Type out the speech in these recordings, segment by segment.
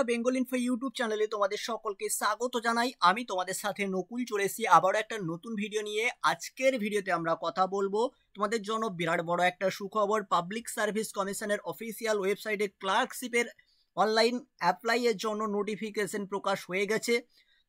বন্ধুরা Bengal info YouTube চ্যানেলে তোমাদের সকলকে স্বাগত জানাই আমি তোমাদের সাথে নকুল চলে এসেছি আবার একটা নতুন ভিডিও নিয়ে আজকের ভিডিওতে আমরা কথা বলবো তোমাদের জন্য বিরাট বড় একটা সুখবর পাবলিক সার্ভিস কমিশনের অফিসিয়াল ওয়েবসাইটে ক্লার্কশিপের অনলাইন অ্যাপ্লাইয়ের জন্য নোটিফিকেশন প্রকাশ হয়ে গেছে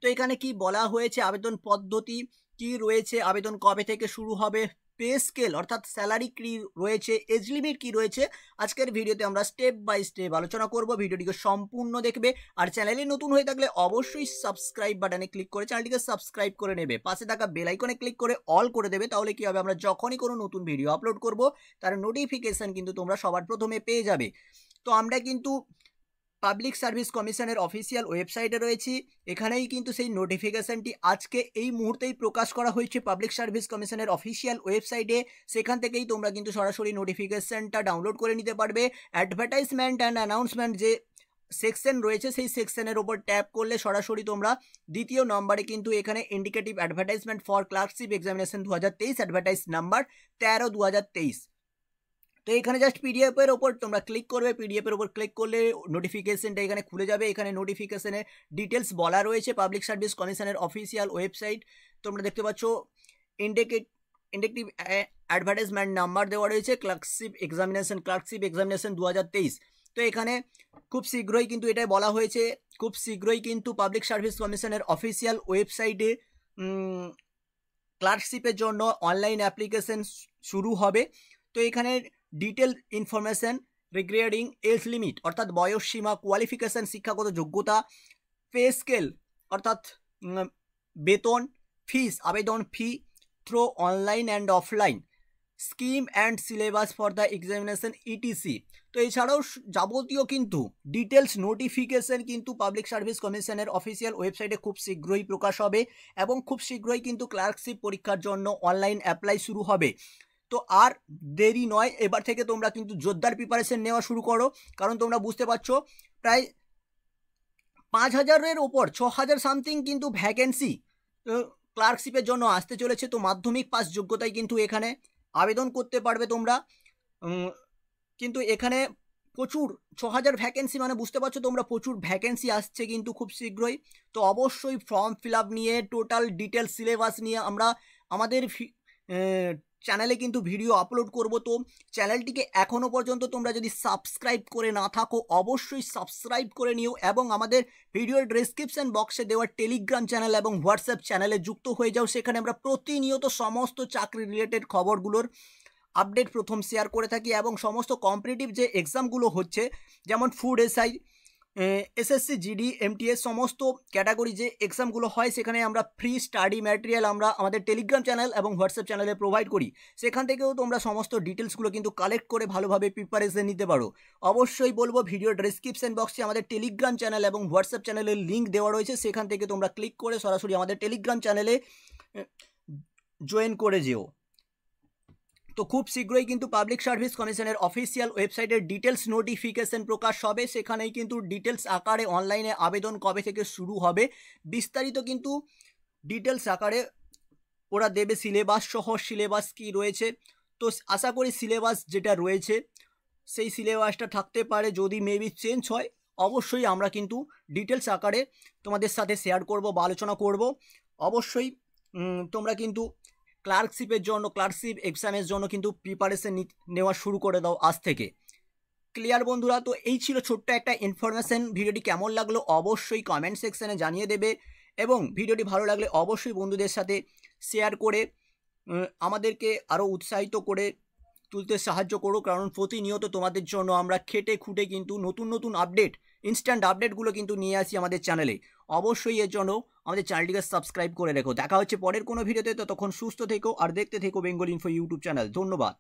তো এখানে কি বলা হয়েছে আবেদন পদ্ধতি কি রয়েছে আবেদন কবে থেকে শুরু হবে পে স্কেল অর্থাৎ স্যালারি কী রয়েছে এজ লিমিট কি রয়েছে আজকের ভিডিওতে আমরা স্টেপ বাই স্টেপ আলোচনা করব ভিডিওটিকে সম্পূর্ণ দেখবে আর চ্যানেলে নতুন হয়ে থাকলে অবশ্যই সাবস্ক্রাইব বাটনে ক্লিক করে চ্যানেলটিকে সাবস্ক্রাইব করে নেবে পাশে থাকা বেলাইকনে ক্লিক করে অল করে দেবে তাহলে কী হবে আমরা যখনই কোনো নতুন ভিডিও আপলোড করব তার নোটিফিকেশান কিন্তু তোমরা সবার প্রথমে পেয়ে যাবে তো আমরা কিন্তু পাবলিক সার্ভিস কমিশনের অফিসিয়াল ওয়েবসাইটে রয়েছি এখানেই কিন্তু সেই নোটিফিকেশানটি আজকে এই মুহূর্তেই প্রকাশ করা হয়েছে পাবলিক সার্ভিস কমিশনের অফিসিয়াল ওয়েবসাইটে সেখান থেকেই তোমরা কিন্তু সরাসরি নোটিফিকেশানটা ডাউনলোড করে নিতে পারবে অ্যাডভার্টাইজমেন্ট অ্যান্ড অ্যানাউন্সমেন্ট যে সেকশন রয়েছে সেই সেকশনের ওপর ট্যাপ করলে সরাসরি তোমরা দ্বিতীয় নম্বরে কিন্তু এখানে indicative advertisement for clerkship examination দু হাজার তেইশ অ্যাডভার্টাইজ নাম্বার তেরো দু হাজার তেইশ তো এখানে জাস্ট পিডিএফের ওপর তোমরা ক্লিক করবে পিডিএফের ওপর ক্লিক করলে নোটিফিকেশনটা এখানে খুলে যাবে এখানে নোটিফিকেশানের ডিটেলস বলা রয়েছে পাবলিক সার্ভিস কমিশনের অফিসিয়াল ওয়েবসাইট তোমরা দেখতে পাচ্ছ ইন্ডিকেট ইন্ডেকটিভ অ্যাডভার্টাইজমেন্ট নাম্বার দেওয়া রয়েছে ক্লার্কশিপ এক্সামিনেশন ক্লার্কশিপ এক্সামিনেশন দু তো এখানে খুব শীঘ্রই কিন্তু এটাই বলা হয়েছে খুব শীঘ্রই কিন্তু পাবলিক সার্ভিস কমিশনের অফিসিয়াল ওয়েবসাইটে ক্লার্কশিপের জন্য অনলাইন অ্যাপ্লিকেশন শুরু হবে তো এখানে detail information regarding age limit অর্থাৎ বয়স সীমা কোয়ালিফিকেশান শিক্ষাগত যোগ্যতা পে স্কেল অর্থাৎ বেতন ফিস আবেদন fee through online and offline scheme and syllabus for the examination etc তো এছাড়াও যাবতীয় কিন্তু ডিটেলস নোটিফিকেশন কিন্তু পাবলিক সার্ভিস কমিশনের অফিসিয়াল ওয়েবসাইটে খুব শীঘ্রই প্রকাশ হবে এবং খুব শীঘ্রই কিন্তু ক্লার্কশিপ পরীক্ষার জন্য অনলাইন অ্যাপ্লাই শুরু হবে তো আর দেরি নয় এবার থেকে তোমরা কিন্তু জোরদার প্রিপারেশন নেওয়া শুরু করো কারণ তোমরা বুঝতে পারছো প্রায় পাঁচ হাজারের ওপর ছ হাজার সামথিং কিন্তু ভ্যাকেন্সি ক্লার্কশিপের জন্য আসতে চলেছে তো মাধ্যমিক পাস যোগ্যতায় কিন্তু এখানে আবেদন করতে পারবে তোমরা কিন্তু এখানে প্রচুর ছ হাজার ভ্যাকেন্সি মানে বুঝতে পারছো তোমরা প্রচুর ভ্যাকেন্সি আসছে কিন্তু খুব শীঘ্রই তো অবশ্যই ফর্ম ফিল আপ নিয়ে টোটাল ডিটেল সিলেবাস নিয়ে আমরা আমাদের চ্যানেলে কিন্তু ভিডিও আপলোড করব তো চ্যানেলটিকে এখনও পর্যন্ত তোমরা যদি সাবস্ক্রাইব করে না থাকো অবশ্যই সাবস্ক্রাইব করে নিও এবং আমাদের ভিডিওর ডেসক্রিপশন বক্সে দেওয়া টেলিগ্রাম চ্যানেল এবং হোয়াটসঅ্যাপ চ্যানেলে যুক্ত হয়ে যাও সেখানে আমরা প্রতিনিয়ত সমস্ত চাকরি রিলেটেড খবরগুলোর আপডেট প্রথম শেয়ার করে থাকি এবং সমস্ত কম্পিটিটিভ যে এক্সামগুলো হচ্ছে যেমন food SI SSC GD MTS সমস্ত ক্যাটাগরি যে এক্সামগুলো হয় সেখানে আমরা ফ্রি স্টাডি ম্যাটেরিয়াল আমরা আমাদের টেলিগ্রাম চ্যানেল এবং হোয়াটসঅ্যাপ চ্যানেলে প্রোভাইড করি সেখান থেকেও তোমরা সমস্ত ডিটেলসগুলো কিন্তু কালেক্ট করে ভালোভাবে প্রিপারেশন নিতে পারো অবশ্যই বলবো ভিডিও ডিসক্রিপশন বক্সে আমাদের টেলিগ্রাম চ্যানেল এবং হোয়াটসঅ্যাপ চ্যানেলের লিঙ্ক দেওয়া রয়েছে সেখান থেকে তোমরা ক্লিক করে সরাসরি আমাদের টেলিগ্রাম চ্যানেলে জয়েন করে যেও তো খুব শীঘ্রই কিন্তু পাবলিক সার্ভিস কমিশনের অফিসিয়াল ওয়েবসাইটের ডিটেলস নোটিফিকেশন প্রকাশ হবে সেখানেই কিন্তু ডিটেলস আকারে অনলাইনে আবেদন কবে থেকে শুরু হবে বিস্তারিত কিন্তু ডিটেলস আকারে ওরা দেবে সিলেবাস সহ সিলেবাস কি রয়েছে তো আশা করি সিলেবাস যেটা রয়েছে সেই সিলেবাসটা থাকতে পারে যদি মেবি চেঞ্জ হয় অবশ্যই আমরা কিন্তু ডিটেলস আকারে তোমাদের সাথে শেয়ার করব বা আলোচনা করব অবশ্যই তোমরা কিন্তু ক্লার্কশিপের জন্য ক্লার্কশিপ এক্সামের জন্য কিন্তু প্রিপারেশন নেওয়া শুরু করে দাও আজ থেকে ক্লিয়ার বন্ধুরা তো এই ছিল ছোট্ট একটা ইনফরমেশন ভিডিওটি কেমন লাগলো অবশ্যই কমেন্ট সেকশানে জানিয়ে দেবে এবং ভিডিওটি ভালো লাগলে অবশ্যই বন্ধুদের সাথে শেয়ার করে আমাদেরকে আরও উৎসাহিত করে তুলতে সাহায্য করো কারণ প্রতিনিয়ত তোমাদের জন্য আমরা খেটে খুঁটে কিন্তু নতুন নতুন আপডেট ইনস্ট্যান্ট আপডেটগুলো কিন্তু নিয়ে আসি আমাদের চ্যানেলে অবশ্যই এর জন্য আমাদের চ্যানেলটিকে সাবস্ক্রাইব করে রেখো দেখা হচ্ছে পরের কোনো ভিডিওতে ততক্ষণ সুস্থ থেকো আর দেখতে থেকো বেঙ্গল ইনফো ইউটিউব চ্যানেল ধন্যবাদ